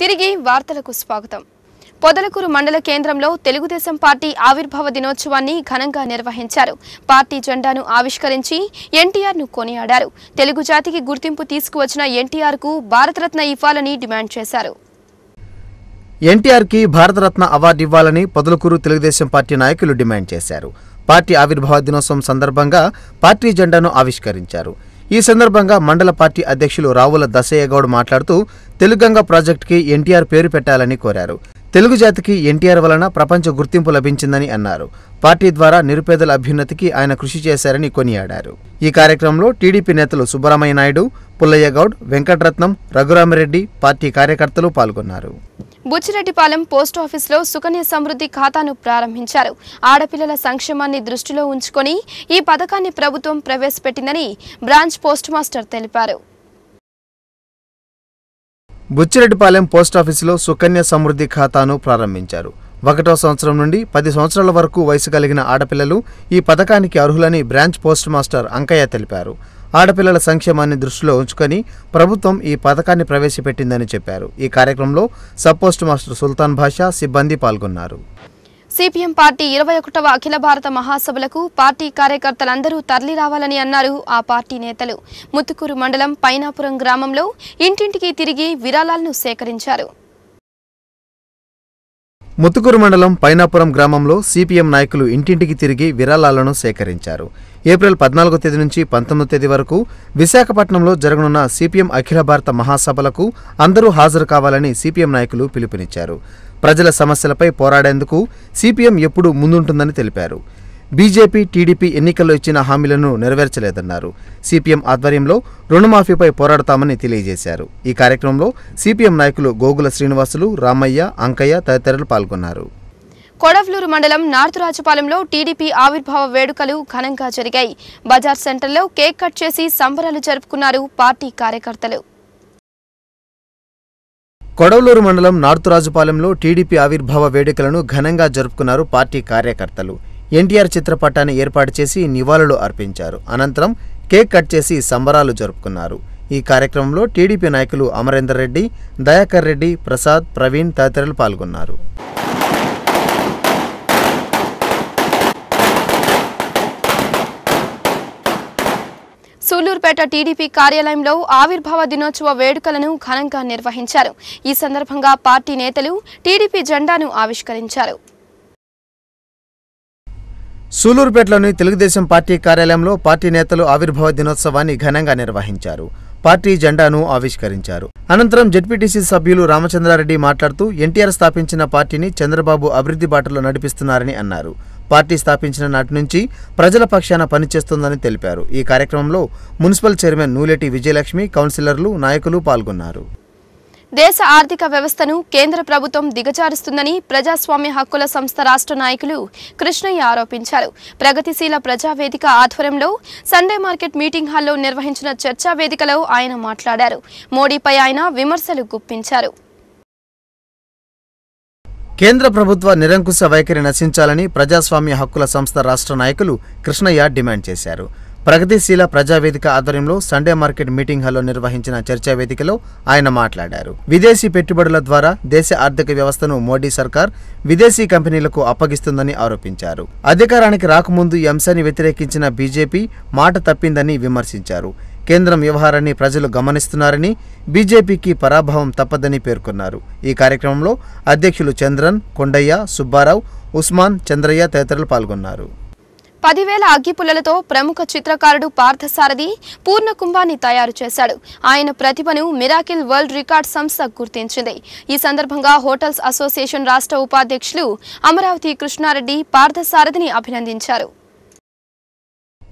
తిరిగి వార్తలకు స్వాగతం పొదలకూరు మండల కేంద్రంలో తెలుగుదేశం పార్టీ ఆవిర్భావ దినోత్సవాన్ని ఘనంగా నిర్వహించారు పార్టీ జెండాను ఆవిష్కరించి ఎన్టీఆర్ను కొనియాడారు తెలుగు జాతికి గుర్తింపు తీసుకువచ్చిన ఎన్టీఆర్కు భారతరత్న ఇవ్వాలని డిమాండ్ చేశారు ఎన్టీఆర్కి భారతరత్న అవార్డు ఇవ్వాలని పొదలకూరు తెలుగుదేశం పార్టీ నాయకులు డిమాండ్ చేశారు పార్టీ ఆవిర్భావ దినోత్సవం సందర్భంగా పార్టీ జెండాను ఆవిష్కరించారు ఈ సందర్భంగా మండల పార్టీ అధ్యక్షులు రావుల దశయ్యగౌడ్ మాట్లాడుతూ తెలుగంగ ప్రాజెక్టుకి ఎన్టీఆర్ పేరు పెట్టాలని కోరారు తెలుగు జాతికి ఎన్టీఆర్ వలన ప్రపంచ గుర్తింపు లభించిందని అన్నారు పార్టీ ద్వారా నిరుపేదల అభ్యున్నతికి ఆయన కృషి చేశారని కొనియాడారు ఈ కార్యక్రమంలో టీడీపీ నేతలు సుబ్బరామయ్య నాయుడు పుల్లయ్యగౌడ్ వెంకటరత్నం రఘురామరెడ్డి పార్టీ కార్యకర్తలు పాల్గొన్నారు బుచ్చిరెడ్డిపాలెం పోస్టాఫీసులో సుకన్య సమృద్ధి ఖాతాను ప్రారంభించారు ఆడపిల్లల సంక్షేమాన్ని దృష్టిలో ఉంచుకొని ఈ పథకాన్ని ప్రభుత్వం ప్రవేశపెట్టిందని బ్రాంచ్ పోస్ట్ మాస్టర్ తెలిపారు బుచ్చిరెడ్డిపాలెం పోస్టాఫీసులో సుకన్య సమృద్ధి ఖాతాను ప్రారంభించారు ఒకటో సంవత్సరం నుండి పది సంవత్సరాల వరకు వయసు కలిగిన ఆడపిల్లలు ఈ పథకానికి అర్హులని బ్రాంచ్ పోస్ట్ మాస్టర్ అంకయ్య తెలిపారు ఆడపిల్లల సంక్షేమాన్ని దృష్టిలో ఉంచుకొని ప్రభుత్వం ఈ పథకాన్ని ప్రవేశపెట్టిందని చెప్పారు ఈ కార్యక్రమంలో సబ్ పోస్ట్ మాస్టర్ సుల్తాన్ భాషా సిబ్బంది పాల్గొన్నారు సిపిఎం పార్టీ ఇరవై ఒకటవ అఖిల భారత మహాసభలకు పార్టీ కార్యకర్తలందరూ తరలి రావాలని అన్నారు ఆ పార్టీ నేతలు ముత్తుకూరు మండలం పైనాపురం గ్రామంలో ఇంటింటికి తిరిగి విరాళాలను సేకరించారు ముత్తుకూరు మండలం పైనాపురం గ్రామంలో సిపిఎం నాయకులు ఇంటింటికి తిరిగి విరాళాలను సేకరించారు ఏప్రిల్ పద్నాలుగో తేదీ నుంచి పంతొమ్మిదో తేదీ వరకు విశాఖపట్నంలో జరగనున్న సిపిఎం అఖిల భారత మహాసభలకు అందరూ హాజరు కావాలని సిపిఎం నాయకులు పిలుపునిచ్చారు ప్రజల సమస్యలపై పోరాడేందుకు సిపిఎం ఎప్పుడూ ముందుంటుందని తెలిపారు బీజేపీ టీడీపీ ఎన్నికల్లో ఇచ్చిన హామీలను నెరవేర్చలేదన్నారు సిపిఎం ఆధ్వర్యంలో రుణమాఫీపై పోరాడతామని తెలియజేశారు ఈ కార్యక్రమంలో సిపిఎం నాయకులు గోగుల శ్రీనివాసులు రామయ్య అంకయ్య తదితరులు పాల్గొన్నారు కొడవలూరు మండలం నార్త్ రాజపాలెంలో టీడీపీ ఆవిర్భావ వేడుకలు ఘనంగా జరిగాయి బజార్ సెంటర్లో కేక్ కట్ చేసి సంబరాలు జరుపుకున్నారు పార్టీ కార్యకర్తలు కొడవలూరు మండలం నార్త్ రాజుపాలెంలో టీడీపీ ఆవిర్భావ వేడుకలను ఘనంగా జరుపుకున్నారు పార్టీ కార్యకర్తలు ఎన్టీఆర్ చిత్రపటాన్ని ఏర్పాటు చేసి నివాళులు అర్పించారు అనంతరం కేక్ కట్ చేసి సంబరాలు జరుపుకున్నారు ఈ కార్యక్రమంలో టీడీపీ నాయకులు అమరేందర్ రెడ్డి దయాకర్ రెడ్డి ప్రసాద్ ప్రవీణ్ తదితరులు పాల్గొన్నారు సూళ్లూరుపేట టీడీపీ కార్యాలయంలో ఆవిర్భావ దినోత్సవ వేడుకలను ఘనంగా నిర్వహించారు ఈ సందర్భంగా పార్టీ నేతలు టీడీపీ జెండాను ఆవిష్కరించారు సూలూరుపేటలోని తెలుగుదేశం పార్టీ కార్యాలయంలో పార్టీ నేతలు ఆవిర్భావ దినోత్సవాన్ని ఘనంగా నిర్వహించారు పార్టీ జెండాను ఆవిష్కరించారు అనంతరం జడ్పీటీసీ సభ్యులు రామచంద్రారెడ్డి మాట్లాడుతూ ఎన్టీఆర్ స్థాపించిన పార్టీని చంద్రబాబు అభివృద్ధి బాటలో నడిపిస్తున్నారని అన్నారు పార్టీ స్థాపించిన నాటి నుంచి ప్రజల పక్షాన పనిచేస్తుందని తెలిపారు ఈ కార్యక్రమంలో మున్సిపల్ చైర్మన్ నూలెటి విజయలక్ష్మి కౌన్సిలర్లు నాయకులు పాల్గొన్నారు దేశ ఆర్థిక వ్యవస్థను కేంద్ర ప్రభుత్వం దిగజారుస్తుందని ప్రజాస్వామ్య హక్కుల సంస్థ రాష్ట్ర నాయకులు కృష్ణయ్య ఆరోపించారు ప్రగతిశీల ప్రజావేదిక ఆధ్వర్యంలో సండే మార్కెట్ మీటింగ్ హాల్లో నిర్వహించిన చర్చా వేదికలో ఆయన మాట్లాడారు మోడీపై ఆయన విమర్శలు గుప్పించారు కేంద్ర ప్రభుత్వ నిరంకుశ వైఖరి నశించాలని ప్రజాస్వామ్య హక్కుల సంస్థ రాష్ట్ర నాయకులు కృష్ణయ్య డిమాండ్ చేశారు ప్రగతిశీల ప్రజావేదిక ఆధ్వర్యంలో సండే మార్కెట్ మీటింగ్ హాల్లో నిర్వహించిన చర్చా వేదికలో ఆయన మాట్లాడారు విదేశీ పెట్టుబడుల ద్వారా దేశ ఆర్థిక వ్యవస్థను మోడీ సర్కార్ విదేశీ కంపెనీలకు అప్పగిస్తుందని ఆరోపించారు అధికారానికి రాకముందు ఈ అంశాన్ని వ్యతిరేకించిన బీజేపీ మాట తప్పిందని విమర్శించారు కేంద్రం వ్యవహారాన్ని ప్రజలు గమనిస్తున్నారని బీజేపీకి పరాభవం తప్పదని పేర్కొన్నారు ఈ కార్యక్రమంలో అధ్యక్షులు చంద్రన్ కొండయ్య సుబ్బారావు ఉస్మాన్ చంద్రయ్య తదితరులు పాల్గొన్నారు పదివేల అగ్గిపుల్లలతో ప్రముఖ చిత్రకారుడు పార్థసారథి పూర్ణకుంభాన్ని తయారు చేశాడు ఆయన ప్రతిభను మిరాకిల్ వరల్డ్ రికార్డ్ సంస్థ గుర్తించింది ఈ సందర్భంగా హోటల్స్ అసోసియేషన్ రాష్ట్ర ఉపాధ్యక్షులు అమరావతి కృష్ణారెడ్డి పార్థసారథిని అభినందించారు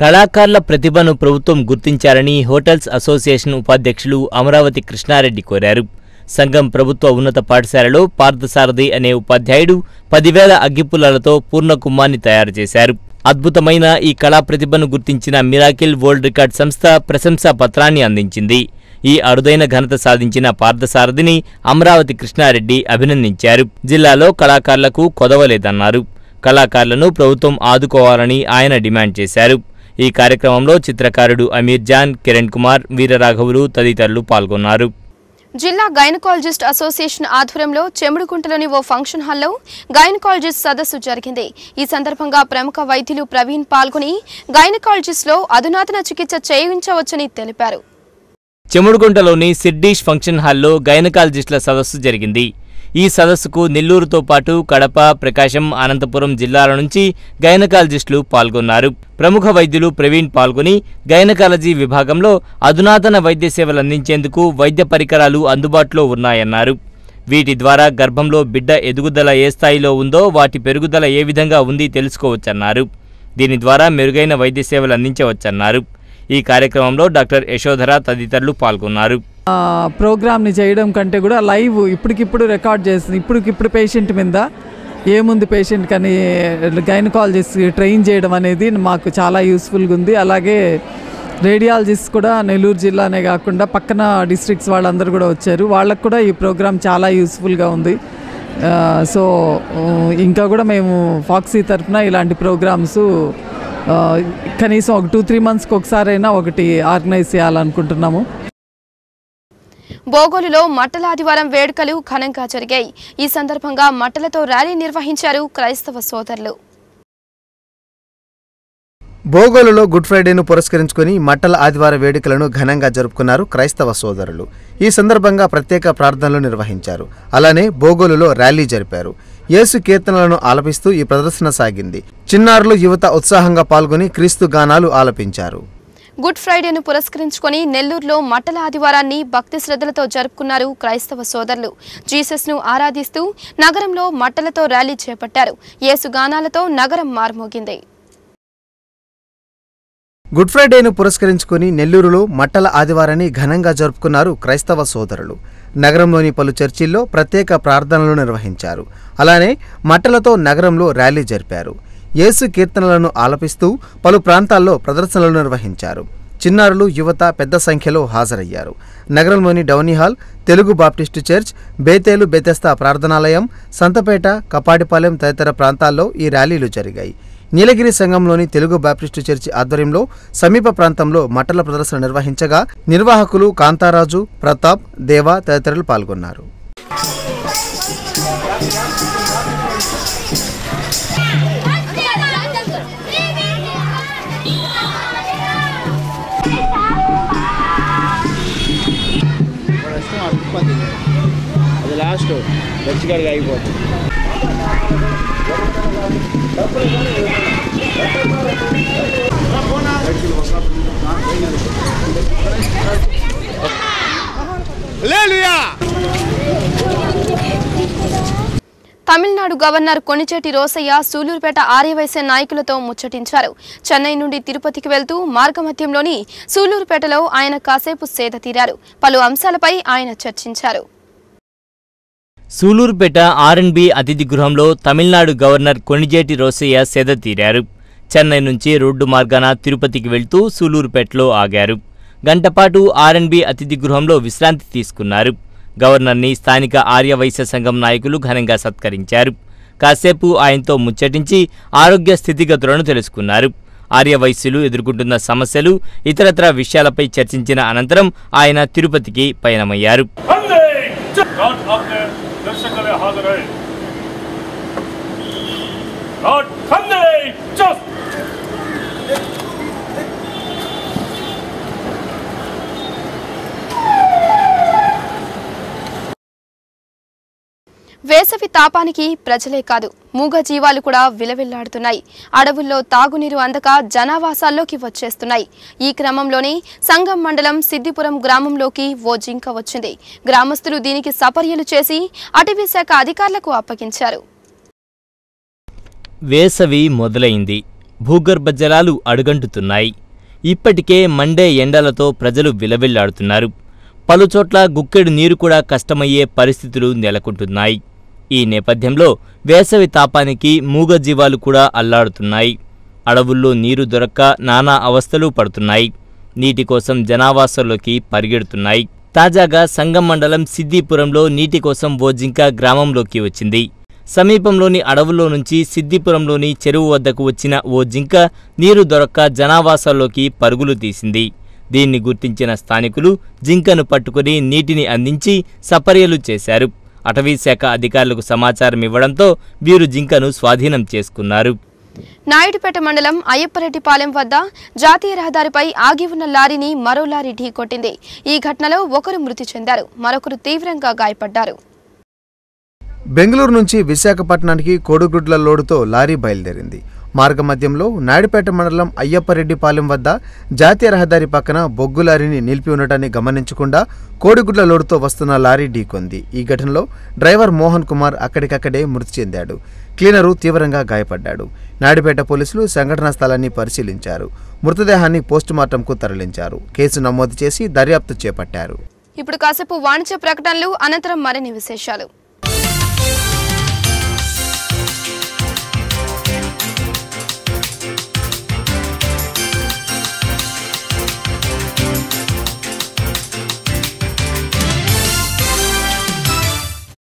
కళాకారుల ప్రతిభను ప్రభుత్వం గుర్తించాలని హోటల్స్ అసోసియేషన్ ఉపాధ్యక్షులు అమరావతి కృష్ణారెడ్డి కోరారు సంఘం ప్రభుత్వ ఉన్నత పాఠశాలలో పార్థసారథి అనే ఉపాధ్యాయుడు పదివేల అగ్గిపుల్లలతో పూర్ణకుమ్మాన్ని తయారు చేశారు అద్భుతమైన ఈ కళా ప్రతిభను గుర్తించిన మిరాకిల్ వరల్డ్ రికార్డ్ సంస్థ ప్రశంసా పత్రాన్ని అందించింది ఈ అరుదైన ఘనత సాధించిన పార్థసారథిని అమరావతి కృష్ణారెడ్డి అభినందించారు జిల్లాలో కళాకారులకు కొదవలేదన్నారు కళాకారులను ప్రభుత్వం ఆదుకోవాలని ఆయన డిమాండ్ చేశారు ఈ కార్యక్రమంలో చిత్రకారుడు అమీర్ జాన్ కిరణ్ కుమార్ వీరరాఘవులు తదితరులు పాల్గొన్నారు జిల్లా గైనకాలజిస్ట్ అసోసియేషన్ ఆధ్వర్యంలో చెముడుకుంటలోని ఓ ఫంక్షన్ హాల్లో గైనకాలజిస్ట్ సదస్సు జరిగింది ఈ సందర్భంగా ప్రముఖ వైద్యులు ప్రవీణ్ పాల్గొని గైనకాలజిస్ట్లో అధునాతన చికిత్స చేయించవచ్చని తెలిపారు చెముడుగుంటలోని సిడ్డీష్ ఫంక్షన్ హాల్లో గైనకాలజిస్టుల సదస్సు జరిగింది ఈ సదస్సుకు నెల్లూరుతో పాటు కడప ప్రకాశం అనంతపురం జిల్లాల నుంచి గైనకాలజిస్టులు పాల్గొన్నారు ప్రముఖ వైద్యులు ప్రవీణ్ పాల్గొని గైనకాలజీ విభాగంలో అధునాతన వైద్య సేవలు అందించేందుకు వైద్య పరికరాలు అందుబాటులో ఉన్నాయన్నారు వీటి ద్వారా గర్భంలో బిడ్డ ఎదుగుదల ఏ స్థాయిలో ఉందో వాటి పెరుగుదల ఏ విధంగా ఉంది తెలుసుకోవచ్చన్నారు దీని ద్వారా మెరుగైన వైద్య సేవలు అందించవచ్చన్నారు ఈ కార్యక్రమంలో డాక్టర్ యశోధర తదితరులు పాల్గొన్నారు ప్రోగ్రామ్ని చేయడం కంటే కూడా లైవ్ ఇప్పటికిప్పుడు రికార్డ్ చేస్తుంది ఇప్పటికిప్పుడు పేషెంట్ మీద ఏముంది పేషెంట్ కానీ గైనకాలజిస్ట్ ట్రైన్ చేయడం అనేది మాకు చాలా యూస్ఫుల్గా ఉంది అలాగే రేడియాలజిస్ట్ కూడా నెల్లూరు జిల్లానే కాకుండా పక్కన డిస్ట్రిక్ట్స్ వాళ్ళందరూ కూడా వచ్చారు వాళ్ళకు కూడా ఈ ప్రోగ్రామ్ చాలా యూస్ఫుల్గా ఉంది సో ఇంకా కూడా మేము ఫాక్సీ తరఫున ఇలాంటి ప్రోగ్రామ్స్ కనీసం ఒక టూ త్రీ మంత్స్కి ఒకసారైనా ఒకటి ఆర్గనైజ్ చేయాలనుకుంటున్నాము బోగోలులో మట్టల ఆదివారం వేడుకలు ఘనంగా జరిగాయి ఈ సందర్భంగా మట్టలతో ర్యాలీ నిర్వహించారు క్రైస్తవ సోదరులు బోగోలులో గుడ్ ఫ్రైడేను పురస్కరించుకుని మట్టల ఆదివార వేడుకలను ఘనంగా జరుపుకున్నారు క్రైస్తవ సోదరులు ఈ సందర్భంగా ప్రత్యేక ప్రార్థనలు నిర్వహించారు అలానే బోగోలులో ర్యాలీ జరిపారు యేసు కీర్తనలను ఆలపిస్తూ ఈ ప్రదర్శన సాగింది చిన్నారులు యువత ఉత్సాహంగా పాల్గొని క్రీస్తు గానాలు ఆలపించారు గుడ్ ఫ్రైడేను పురస్కరించుకొని నెల్లూరులో మట్టల ఆదివారాన్ని భక్తి శ్రద్ధలతో జరుపుకున్నారు క్రైస్తవ సోదరులు జీసస్ను ఆరాధిస్తూ నగరంలో మట్టలతో ర్యాలీ చేపట్టారు ఏసుగానాలతో నగరం మార్మోగింది గుడ్ ఫ్రైడేను పురస్కరించుకుని నెల్లూరులో మట్టల ఆదివారాన్ని ఘనంగా జరుపుకున్నారు క్రైస్తవ సోదరులు నగరంలోని పలు చర్చిల్లో ప్రత్యేక ప్రార్థనలు నిర్వహించారు అలానే మట్టలతో నగరంలో ర్యాలీ జరిపారు యేసు కీర్తనలను ఆలపిస్తూ పలు ప్రాంతాల్లో ప్రదర్శనలు నిర్వహించారు చిన్నారులు యువత పెద్ద సంఖ్యలో హాజరయ్యారు నగరంలోని Downey hall Telugu Baptist church Bethel Bethesda ప్రార్థనాలయం సంతపేట కపాటిపాలెం తదితర ప్రాంతాల్లో ఈ ర్యాలీలు జరిగాయి నీలగిరి సంఘంలోని తెలుగు బాప్టిస్టు చర్చి ఆధ్వర్యంలో సమీప ప్రాంతంలో మటల ప్రదర్శన నిర్వహించగా నిర్వాహకులు కాంతారాజు ప్రతాప్ దేవా తదితరులు పాల్గొన్నారు లాస్ట్ గచ్చిగడికి అయిపోతుంది తమిళనాడు గవర్నర్ కొనిచేటి రోసయ్య సూలూరుపేట ఆర్యవైశ్య నాయకులతో ముచ్చటించారు చెన్నై నుండి తిరుపతికి వెళ్తూ మార్గమధ్యంలోని సూలూరుపేటలో ఆయన కాసేపు సేద తీరారు పలు అంశాలపై ఆయన చర్చించారు సూలూరుపేట ఆర్ఎన్బి అతిథి గృహంలో తమిళనాడు గవర్నర్ కొణిజేటి రోసయ్య సేద తీరారు చెన్నై నుంచి రోడ్డు మార్గాన తిరుపతికి వెళ్తూ సూలూరుపేటలో ఆగారు గంటపాటు ఆర్ఎన్బి అతిథి గృహంలో విశ్రాంతి తీసుకున్నారు గవర్నర్ని స్థానిక ఆర్యవైశ్య సంఘం నాయకులు ఘనంగా సత్కరించారు కాసేపు ఆయనతో ముచ్చటించి ఆరోగ్య స్థితిగతులను తెలుసుకున్నారు ఆర్యవైశ్యులు ఎదుర్కొంటున్న సమస్యలు ఇతరత్ర విషయాలపై చర్చించిన అనంతరం ఆయన తిరుపతికి పయనమయ్యారు दर्शक हाजर है खंडे चस् వేసవి తాపానికి ప్రజలే కాదు మూగ జీవాలు కూడా విలవిల్లాడుతున్నాయి అడవుల్లో తాగునీరు అందక జనావాసాల్లోకి వచ్చేస్తున్నాయి ఈ క్రమంలోనే సంగం మండలం సిద్దిపురం గ్రామంలోకి ఓ జింక వచ్చింది గ్రామస్తులు దీనికి సపర్యలు చేసి అటవీ శాఖ అధికారులకు అప్పగించారు వేసవి మొదలైంది భూగర్భ జలాలు అడుగంటుతున్నాయి ఇప్పటికే మండే ఎండలతో ప్రజలు విలవిల్లాడుతున్నారు పలుచోట్ల గుక్కెడు నీరు కూడా కష్టమయ్యే పరిస్థితులు నెలకొంటున్నాయి ఈ నేపథ్యంలో వేసవి తాపానికి మూగజీవాలు కూడా అల్లాడుతున్నాయి అడవుల్లో నీరు దొరక్క నానా అవస్థలు పడుతున్నాయి నీటి కోసం జనావాసంలోకి పరిగెడుతున్నాయి తాజాగా సంగం మండలం సిద్దిపురంలో నీటి కోసం ఓ జింక గ్రామంలోకి వచ్చింది సమీపంలోని అడవుల్లో నుంచి సిద్దిపురంలోని చెరువు వద్దకు వచ్చిన ఓ జింక నీరు దొరక్క జనావాసాల్లోకి పరుగులు తీసింది దీన్ని గుర్తించిన స్థానికులు జింకను పట్టుకుని నీటిని అందించి సపర్యలు చేశారు అటవీశాఖ అధికారులకు సమాచారం ఇవ్వడంతో వీరు జింకను స్వాధీనం చేసుకున్నారు నాయుడుపేట మండలం అయ్యప్పరెడ్డిపాలెం వద్ద జాతీయ రహదారిపై ఆగి ఉన్న లారీని మరో లారీ ఢీకొట్టింది ఈ ఘటనలో ఒకరు మృతి చెందారు మరొకరు తీవ్రంగా గాయపడ్డారు బెంగళూరు నుంచి విశాఖపట్నానికి కోడుగుడ్ల లోడుతో లారీ బయలుదేరింది మార్గమధ్యంలో నాయుడుపేట మండలం అయ్యప్పరెడ్డిపాలెం వద్ద జాతీయ రహదారి పక్కన బొగ్గు లారీని నిలిపి ఉండటాన్ని గమనించకుండా కోడిగుడ్ల లోడుతో వస్తున్న లారీ ఢీకొంది ఈ ఘటనలో డ్రైవర్ మోహన్ కుమార్ అక్కడికక్కడే మృతి చెందాడు క్లీనరు తీవ్రంగా గాయపడ్డాడు నాయుడుపేట పోలీసులు సంఘటనా స్థలాన్ని పరిశీలించారు మృతదేహాన్ని పోస్టుమార్టంకు తరలించారు కేసు నమోదు చేసి దర్యాప్తు చేపట్టారు ఇప్పుడు కాసేపు వాణిజ్య ప్రకటనలు అనంతరం మరిన్ని విశేషాలు